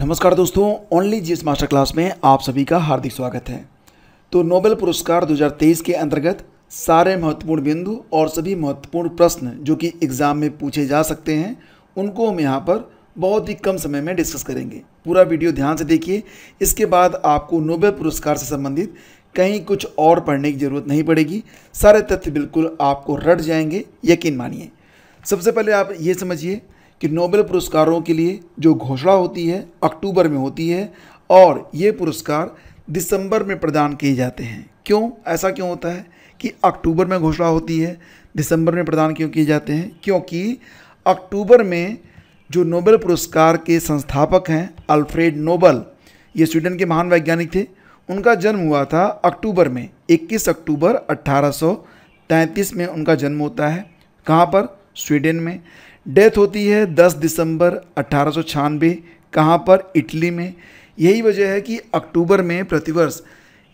नमस्कार दोस्तों only GS master class में आप सभी का हार्दिक स्वागत है तो नोबेल पुरस्कार 2023 के अंतर्गत सारे महत्वपूर्ण बिंदु और सभी महत्वपूर्ण प्रश्न जो कि एग्ज़ाम में पूछे जा सकते हैं उनको हम यहाँ पर बहुत ही कम समय में डिस्कस करेंगे पूरा वीडियो ध्यान से देखिए इसके बाद आपको नोबेल पुरस्कार से संबंधित कहीं कुछ और पढ़ने की ज़रूरत नहीं पड़ेगी सारे तथ्य बिल्कुल आपको रट जाएंगे यकीन मानिए सबसे पहले आप ये समझिए कि नोबेल पुरस्कारों के लिए जो घोषणा होती है अक्टूबर में होती है और ये पुरस्कार दिसंबर में प्रदान किए जाते हैं क्यों ऐसा क्यों होता है कि अक्टूबर में घोषणा होती है दिसंबर में प्रदान क्यों किए जाते हैं क्योंकि अक्टूबर में जो नोबेल पुरस्कार के संस्थापक हैं अल्फ्रेड नोबल ये स्वीडन के महान वैज्ञानिक थे उनका जन्म हुआ था अक्टूबर में 21 अक्टूबर 1833 में उनका जन्म होता है कहाँ पर स्वीडन में डेथ होती है 10 दिसंबर अट्ठारह सौ कहाँ पर इटली में यही वजह है कि अक्टूबर में प्रतिवर्ष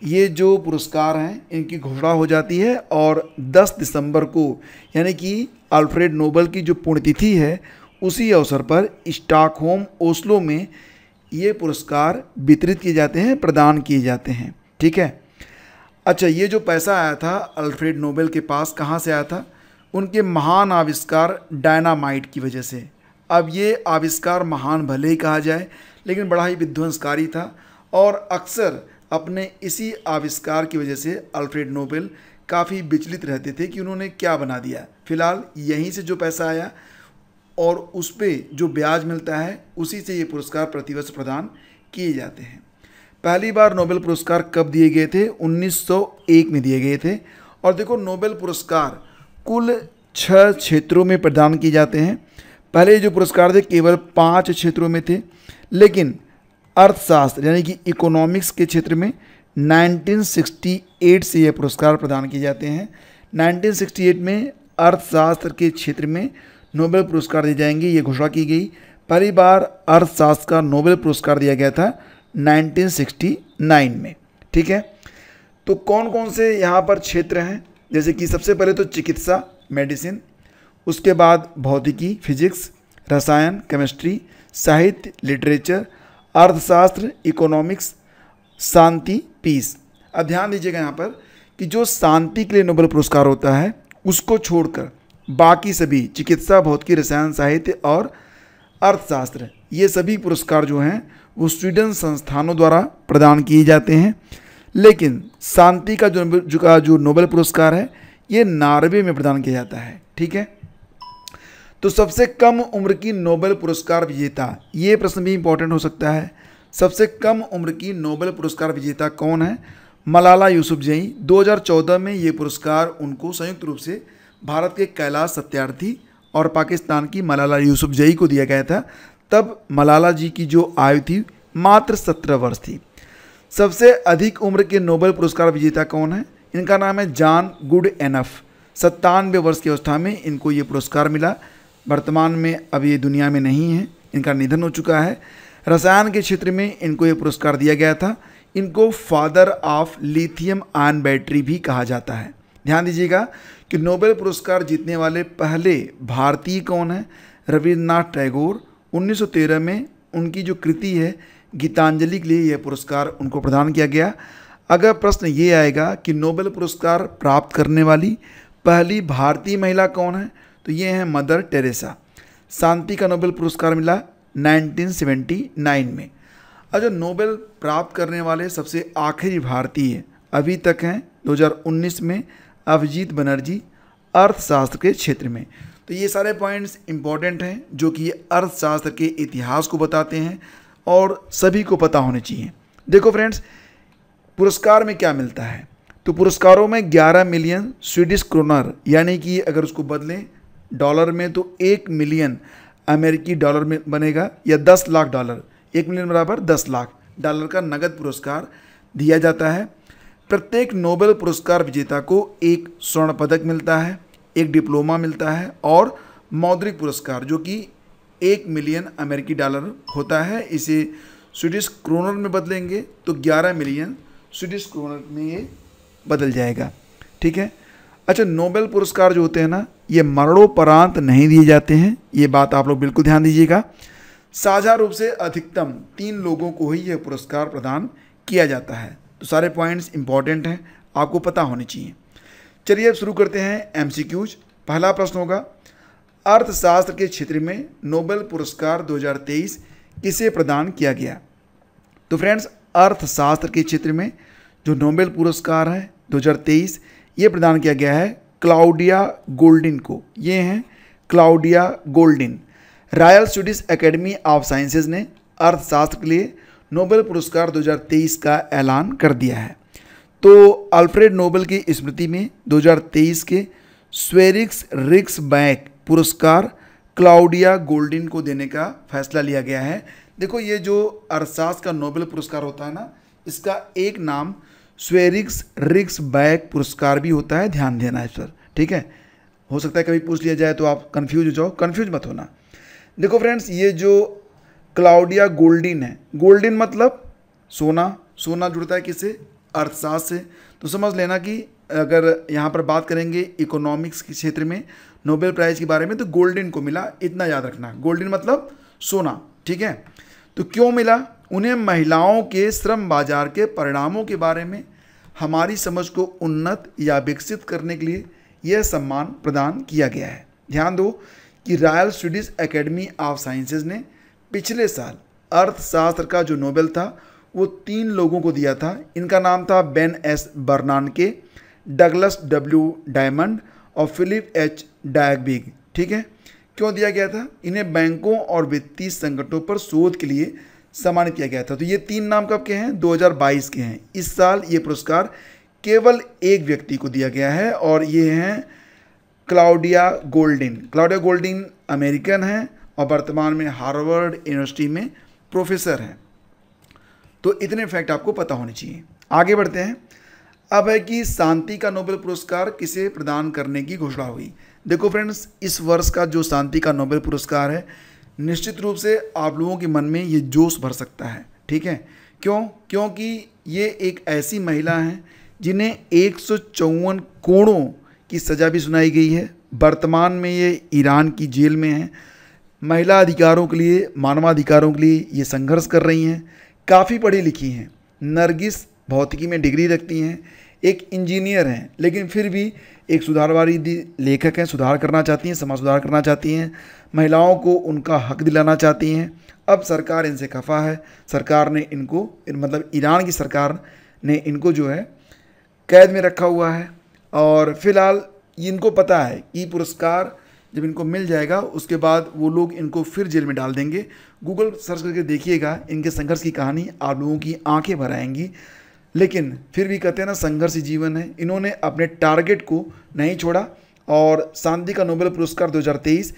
ये जो पुरस्कार हैं इनकी घोषणा हो जाती है और 10 दिसंबर को यानी कि अल्फ्रेड नोबल की जो पुण्यतिथि है उसी अवसर पर स्टॉकहोम ओस्लो में ये पुरस्कार वितरित किए जाते हैं प्रदान किए जाते हैं ठीक है अच्छा ये जो पैसा आया था अल्फ्रेड नोबेल के पास कहाँ से आया था उनके महान आविष्कार डायनामाइट की वजह से अब ये आविष्कार महान भले ही कहा जाए लेकिन बड़ा ही विध्वंसकारी था और अक्सर अपने इसी आविष्कार की वजह से अल्फ्रेड नोबेल काफ़ी विचलित रहते थे कि उन्होंने क्या बना दिया फिलहाल यहीं से जो पैसा आया और उस पर जो ब्याज मिलता है उसी से ये पुरस्कार प्रतिवर्ष प्रदान किए जाते हैं पहली बार नोबेल पुरस्कार कब दिए गए थे 1901 में दिए गए थे और देखो नोबेल पुरस्कार कुल छः क्षेत्रों में प्रदान किए जाते हैं पहले जो पुरस्कार थे केवल पाँच क्षेत्रों में थे लेकिन अर्थशास्त्र यानी कि इकोनॉमिक्स के क्षेत्र में 1968 से ये पुरस्कार प्रदान किए जाते हैं 1968 में अर्थशास्त्र के क्षेत्र में नोबेल पुरस्कार दिए जाएंगे ये घोषणा की गई पहली बार अर्थशास्त्र का नोबेल पुरस्कार दिया गया था 1969 में ठीक है तो कौन कौन से यहाँ पर क्षेत्र हैं जैसे कि सबसे पहले तो चिकित्सा मेडिसिन उसके बाद भौतिकी फिजिक्स रसायन केमिस्ट्री साहित्य लिटरेचर अर्थशास्त्र इकोनॉमिक्स शांति पीस अब ध्यान दीजिएगा यहाँ पर कि जो शांति के लिए नोबेल पुरस्कार होता है उसको छोड़कर बाकी सभी चिकित्सा भौतिकी रसायन साहित्य और अर्थशास्त्र ये सभी पुरस्कार जो हैं वो स्वीडन संस्थानों द्वारा प्रदान किए जाते हैं लेकिन शांति का जो जो, जो नोबेल पुरस्कार है ये नार्वे में प्रदान किया जाता है ठीक है तो सबसे कम उम्र की नोबेल पुरस्कार विजेता ये प्रश्न भी इंपॉर्टेंट हो सकता है सबसे कम उम्र की नोबेल पुरस्कार विजेता कौन है मलाला यूसुफ जई दो में ये पुरस्कार उनको संयुक्त रूप से भारत के कैलाश सत्यार्थी और पाकिस्तान की मलाला यूसुफ जई को दिया गया था तब मलाला जी की जो आयु थी मात्र सत्रह वर्ष थी सबसे अधिक उम्र के नोबेल पुरस्कार विजेता कौन है इनका नाम है जॉन गुड एनफ सत्तानवे वर्ष की अवस्था में इनको ये पुरस्कार मिला वर्तमान में अब ये दुनिया में नहीं है इनका निधन हो चुका है रसायन के क्षेत्र में इनको ये पुरस्कार दिया गया था इनको father of lithium ion battery भी कहा जाता है ध्यान दीजिएगा कि नोबेल पुरस्कार जीतने वाले पहले भारतीय कौन हैं रविन्द्रनाथ टैगोर 1913 में उनकी जो कृति है गीतांजलि के लिए यह पुरस्कार उनको प्रदान किया गया अगर प्रश्न ये आएगा कि नोबेल पुरस्कार प्राप्त करने वाली पहली भारतीय महिला कौन है तो ये हैं मदर टेरेसा शांति का नोबेल पुरस्कार मिला 1979 में और जो नोबेल प्राप्त करने वाले सबसे आखिरी भारतीय अभी तक हैं 2019 में अभिजीत बनर्जी अर्थशास्त्र के क्षेत्र में तो ये सारे पॉइंट्स इम्पॉर्टेंट हैं जो कि ये अर्थशास्त्र के इतिहास को बताते हैं और सभी को पता होने चाहिए देखो फ्रेंड्स पुरस्कार में क्या मिलता है तो पुरस्कारों में 11 मिलियन स्वीडिश क्रोनर यानी कि अगर उसको बदलें डॉलर में तो एक मिलियन अमेरिकी डॉलर में बनेगा या दस लाख डॉलर एक मिलियन बराबर दस लाख डॉलर का नगद पुरस्कार दिया जाता है प्रत्येक नोबेल पुरस्कार विजेता को एक स्वर्ण पदक मिलता है एक डिप्लोमा मिलता है और मौद्रिक पुरस्कार जो कि एक मिलियन अमेरिकी डॉलर होता है इसे स्वीडिश क्रोनर में बदलेंगे तो ग्यारह मिलियन स्वीडिश क्रोनर में ये बदल जाएगा ठीक है अच्छा नोबेल पुरस्कार जो होते हैं ना ये मरणोपरांत नहीं दिए जाते हैं ये बात आप लोग बिल्कुल ध्यान दीजिएगा साझा रूप से अधिकतम तीन लोगों को ही यह पुरस्कार प्रदान किया जाता है तो सारे पॉइंट्स इंपॉर्टेंट हैं आपको पता होने चाहिए चलिए अब शुरू करते हैं एम पहला प्रश्न होगा अर्थशास्त्र के क्षेत्र में नोबेल पुरस्कार 2023 किसे प्रदान किया गया तो फ्रेंड्स अर्थशास्त्र के क्षेत्र में जो नोबेल पुरस्कार है 2023 ये प्रदान किया गया है क्लाउडिया गोल्डिन को ये हैं Claudia Goldin Royal Swedish Academy of sciences ने अर्थशास्त्र के लिए नोबेल पुरस्कार 2023 का ऐलान कर दिया है तो अल्फ्रेड नोबेल की स्मृति में 2023 के स्वेरिक्स रिक्स बैक पुरस्कार क्लाउडिया गोल्डिन को देने का फैसला लिया गया है देखो ये जो अरसास का नोबेल पुरस्कार होता है ना इसका एक नाम स्वेरिक्स रिक्स बैक पुरस्कार भी होता है ध्यान देना है सर ठीक है हो सकता है कभी पूछ लिया जाए तो आप कन्फ्यूज हो जाओ कन्फ्यूज मत होना देखो फ्रेंड्स ये जो क्लाउडिया गोल्डिन है गोल्डिन मतलब सोना सोना जुड़ता है किसे अर्थशास्त्र से तो समझ लेना कि अगर यहाँ पर बात करेंगे इकोनॉमिक्स के क्षेत्र में नोबेल प्राइज़ के बारे में तो गोल्डन को मिला इतना याद रखना गोल्डन मतलब सोना ठीक है तो क्यों मिला उन्हें महिलाओं के श्रम बाजार के परिणामों के बारे में हमारी समझ को उन्नत या विकसित करने के लिए यह सम्मान प्रदान किया गया है ध्यान दो कि Royal Swedish Academy of sciences ने पिछले साल अर्थशास्त्र का जो नोबेल था वो तीन लोगों को दिया था इनका नाम था Ben S Bernanke Douglas W Diamond और फिलिप एच डायबिग ठीक है क्यों दिया गया था इन्हें बैंकों और वित्तीय संकटों पर शोध के लिए सम्मानित किया गया था तो ये तीन नाम कब के हैं 2022 के हैं इस साल ये पुरस्कार केवल एक व्यक्ति को दिया गया है और ये हैं Claudia Goldin Claudia Goldin American हैं और वर्तमान में हार्वर्ड यूनिवर्सिटी में प्रोफेसर हैं तो इतने फैक्ट आपको पता होने चाहिए आगे बढ़ते हैं अब है कि शांति का नोबेल पुरस्कार किसे प्रदान करने की घोषणा हुई देखो फ्रेंड्स इस वर्ष का जो शांति का नोबेल पुरस्कार है निश्चित रूप से आप लोगों के मन में ये जोश भर सकता है ठीक है क्यों क्योंकि ये एक ऐसी महिला हैं जिन्हें एक कोड़ों की सज़ा भी सुनाई गई है वर्तमान में ये ईरान की जेल में हैं महिला अधिकारों के लिए मानवाधिकारों के लिए ये संघर्ष कर रही हैं काफ़ी पढ़ी लिखी हैं नरगिस भौतिकी में डिग्री रखती हैं एक इंजीनियर हैं लेकिन फिर भी एक सुधारवादी लेखक हैं सुधार करना चाहती हैं समाज सुधार करना चाहती हैं महिलाओं को उनका हक दिलाना चाहती हैं अब सरकार इनसे खफा है सरकार ने इनको इन मतलब ईरान की सरकार ने इनको जो है कैद में रखा हुआ है और फिलहाल इनको पता है कि पुरस्कार जब इनको मिल जाएगा उसके बाद वो लोग इनको फिर जेल में डाल देंगे गूगल सर्च करके देखिएगा इनके संघर्ष की कहानी आप लोगों की आंखें आएंगी लेकिन फिर भी कहते हैं ना संघर्ष जीवन है इन्होंने अपने टारगेट को नहीं छोड़ा और शांति का नोबेल पुरस्कार 2023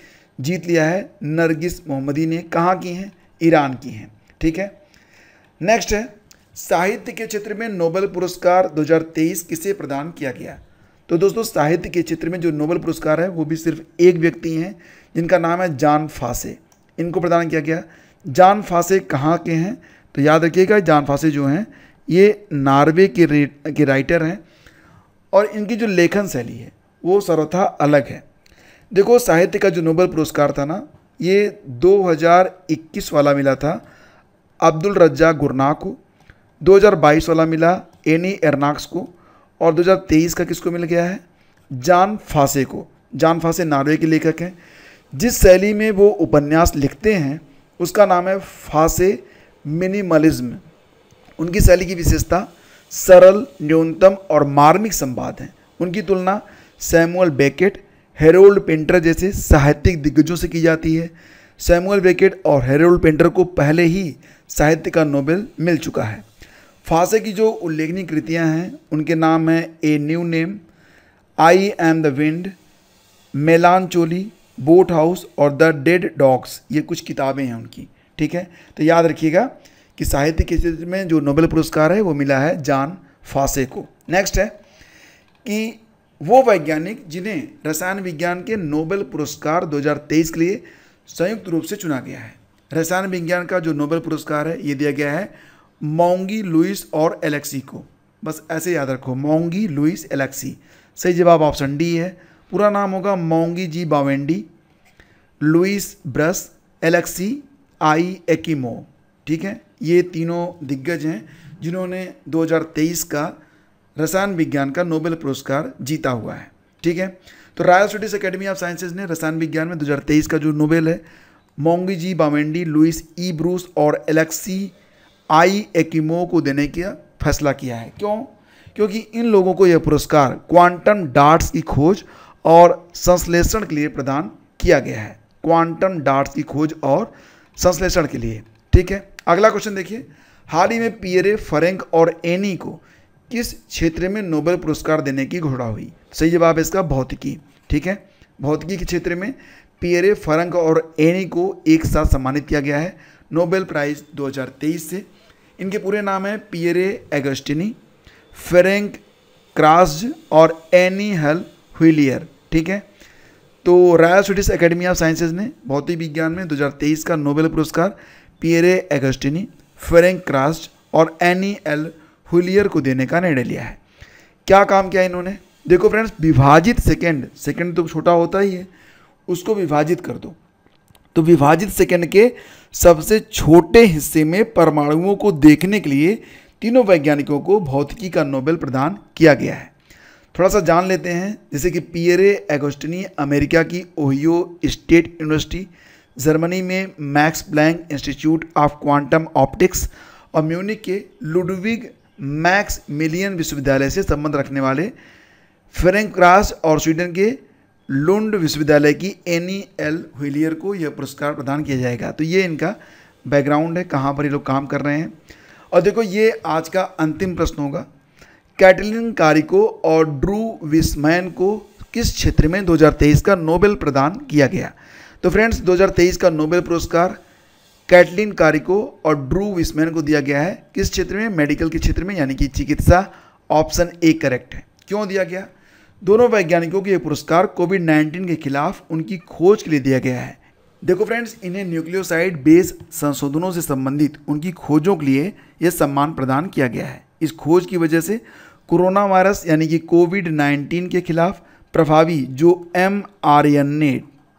जीत लिया है नरगिस मोहम्मदी ने कहाँ की हैं ईरान की हैं ठीक है नेक्स्ट है साहित्य के क्षेत्र में नोबेल पुरस्कार 2023 किसे प्रदान किया गया तो दोस्तों साहित्य के क्षेत्र में जो नोबेल पुरस्कार है वो भी सिर्फ एक व्यक्ति हैं जिनका नाम है जान फासे इनको प्रदान किया गया जान फासे कहाँ के हैं तो याद रखिएगा जान फासे जो हैं ये नार्वे के के राइटर हैं और इनकी जो लेखन शैली है वो सर्वथा अलग है देखो साहित्य का जो नोबल पुरस्कार था ना ये 2021 वाला मिला था अब्दुल रज्जा गुरनाक को 2022 वाला मिला एनी एरनाक्स को और 2023 का किसको मिल गया है जान फासे को जान फासे नार्वे के लेखक हैं जिस शैली में वो उपन्यास लिखते हैं उसका नाम है फासे मिनिमलिज्म उनकी शैली की विशेषता सरल न्यूनतम और मार्मिक संवाद हैं उनकी तुलना सैमुअल बेकेट हेरोल्ड पेंटर जैसे साहित्यिक दिग्गजों से की जाती है सैमुअल बेकेट और हेरोल्ड पेंटर को पहले ही साहित्य का नोबेल मिल चुका है फासे की जो उल्लेखनीय कृतियाँ हैं उनके नाम हैं a new name I am the wind melancholy boat house और द डेड डॉग्स ये कुछ किताबें हैं उनकी ठीक है तो याद रखिएगा कि साहित्य के क्षेत्र में जो नोबेल पुरस्कार है वो मिला है जान फासे को नेक्स्ट है कि वो वैज्ञानिक जिन्हें रसायन विज्ञान के नोबेल पुरस्कार 2023 के लिए संयुक्त रूप से चुना गया है रसायन विज्ञान का जो नोबेल पुरस्कार है ये दिया गया है मोंगी लुइस और एलेक्सी को बस ऐसे याद रखो मोंगी लुइस एलेक्सी सही जवाब ऑप्शन डी है पूरा नाम होगा Moungi G Bawendi Louis Brus Alexei I Ekimov ठीक है ये तीनों दिग्गज हैं जिन्होंने 2023 का रसायन विज्ञान का नोबेल पुरस्कार जीता हुआ है ठीक है तो Royal studies academy of sciences ने रसायन विज्ञान में 2023 का जो नोबेल है Moungi G Bawendi Louis E Brus और एलेक्सी आई एक्मो को देने का फैसला किया है क्यों क्योंकि इन लोगों को यह पुरस्कार क्वांटम डार्ट्स की खोज और संश्लेषण के लिए प्रदान किया गया है क्वांटम डार्ट्स की खोज और संश्लेषण के लिए ठीक है अगला क्वेश्चन देखिए हाल ही में पियरे फरेंक और एनी को किस क्षेत्र में नोबेल पुरस्कार देने की घोषणा हुई सही जवाब है इसका भौतिकी ठीक है भौतिकी के क्षेत्र में पियरे फरंक और एनी को एक साथ सम्मानित किया गया है नोबेल प्राइज 2023 से इनके पूरे नाम हैं पियरे एगस्टिनी फेरेंक क्रास और एनी हल हुलियर ठीक है तो Royal Swedish Academy of sciences ने भौतिक विज्ञान में 2023 का नोबेल पुरस्कार पियरे एगस्टिनी फ्रेंक क्रास्ट और एनी एल हुलियर को देने का निर्णय लिया है क्या काम किया इन्होंने देखो फ्रेंड्स विभाजित सेकेंड सेकेंड तो छोटा होता ही है उसको विभाजित कर दो तो विभाजित सेकेंड के सबसे छोटे हिस्से में परमाणुओं को देखने के लिए तीनों वैज्ञानिकों को भौतिकी का नोबेल प्रदान किया गया है थोड़ा सा जान लेते हैं जैसे कि पियरे एगोस्टिनी अमेरिका की ओहियो स्टेट यूनिवर्सिटी जर्मनी में Max Planck Institute of Quantum Optics और म्यूनिक के लुडविग मैक्स मिलियन विश्वविद्यालय से संबंध रखने वाले फ्रेंक क्रास और स्वीडन के लुंड विश्वविद्यालय की एनी एल हुलियर को यह पुरस्कार प्रदान किया जाएगा तो ये इनका बैकग्राउंड है कहाँ पर ये लोग काम कर रहे हैं और देखो ये आज का अंतिम प्रश्न होगा कैटलिन कारिको और ड्रू विस्मैन को किस क्षेत्र में 2023 का नोबेल प्रदान किया गया तो फ्रेंड्स 2023 का नोबेल पुरस्कार कैटलिन कारिको और ड्रू विस्मैन को दिया गया है किस क्षेत्र में मेडिकल के क्षेत्र में यानी कि चिकित्सा ऑप्शन ए करेक्ट है क्यों दिया गया दोनों वैज्ञानिकों को यह पुरस्कार कोविड 19 के खिलाफ उनकी खोज के लिए दिया गया है देखो फ्रेंड्स इन्हें न्यूक्लियोसाइड बेस संशोधनों से संबंधित उनकी खोजों के लिए यह सम्मान प्रदान किया गया है इस खोज की वजह से कोरोना वायरस यानी कि कोविड 19 के खिलाफ प्रभावी जो एम आर एन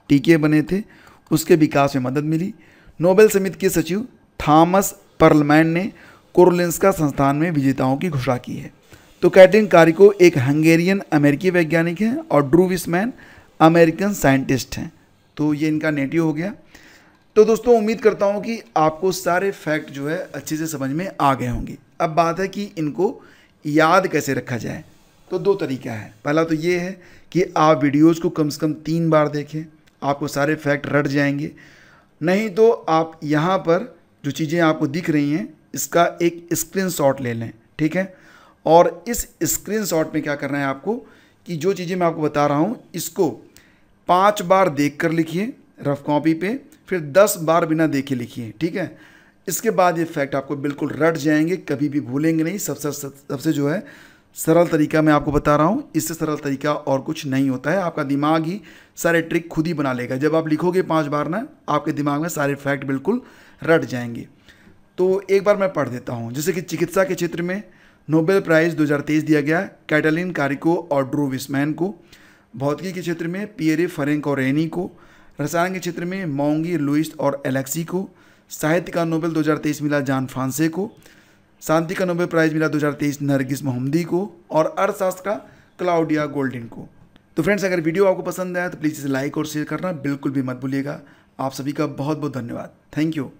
टीके बने थे उसके विकास में मदद मिली नोबेल समिति के सचिव थॉमस पर्लमैन ने कोरोलिंस्का संस्थान में विजेताओं की घोषणा की है तो कैटरिन कारिको एक हंगेरियन अमेरिकी वैज्ञानिक हैं और ड्रूविसमैन अमेरिकन साइंटिस्ट हैं तो ये इनका नेटिव हो गया तो दोस्तों उम्मीद करता हूँ कि आपको सारे फैक्ट जो है अच्छे से समझ में आ गए होंगे अब बात है कि इनको याद कैसे रखा जाए तो दो तरीका है पहला तो ये है कि आप वीडियोज़ को कम से कम तीन बार देखें आपको सारे फैक्ट रट जाएंगे नहीं तो आप यहाँ पर जो चीज़ें आपको दिख रही हैं इसका एक स्क्रीनशॉट ले लें ठीक है और इस स्क्रीनशॉट में क्या करना है आपको कि जो चीज़ें मैं आपको बता रहा हूँ इसको पाँच बार देख कर लिखिए रफ कॉपी पे फिर दस बार बिना देखे लिखिए ठीक है इसके बाद ये फैक्ट आपको बिल्कुल रट जाएंगे कभी भी भूलेंगे नहीं सबसे सबसे जो है सरल तरीका मैं आपको बता रहा हूँ इससे सरल तरीका और कुछ नहीं होता है आपका दिमाग ही सारे ट्रिक खुद ही बना लेगा जब आप लिखोगे पांच बार ना आपके दिमाग में सारे फैक्ट बिल्कुल रट जाएंगे तो एक बार मैं पढ़ देता हूँ जैसे कि चिकित्सा के क्षेत्र में नोबेल प्राइज़ दो दिया गया कैटलिन कारिको और ड्रोविसमैन को भौतिकी के क्षेत्र में पियरे फरेंक और रेनी को रसायन के क्षेत्र में मोंगी लुइस और एलेक्सी को साहित्य का नोबेल 2023 मिला जान फ्रांसे को शांति का नोबेल प्राइज़ मिला 2023 नरगिस मोहम्मदी को और अर्थशास्त्र का क्लाउडिया गोल्डिन को तो फ्रेंड्स अगर वीडियो आपको पसंद आया तो प्लीज़ इसे लाइक और शेयर करना बिल्कुल भी मत भूलिएगा आप सभी का बहुत बहुत धन्यवाद थैंक यू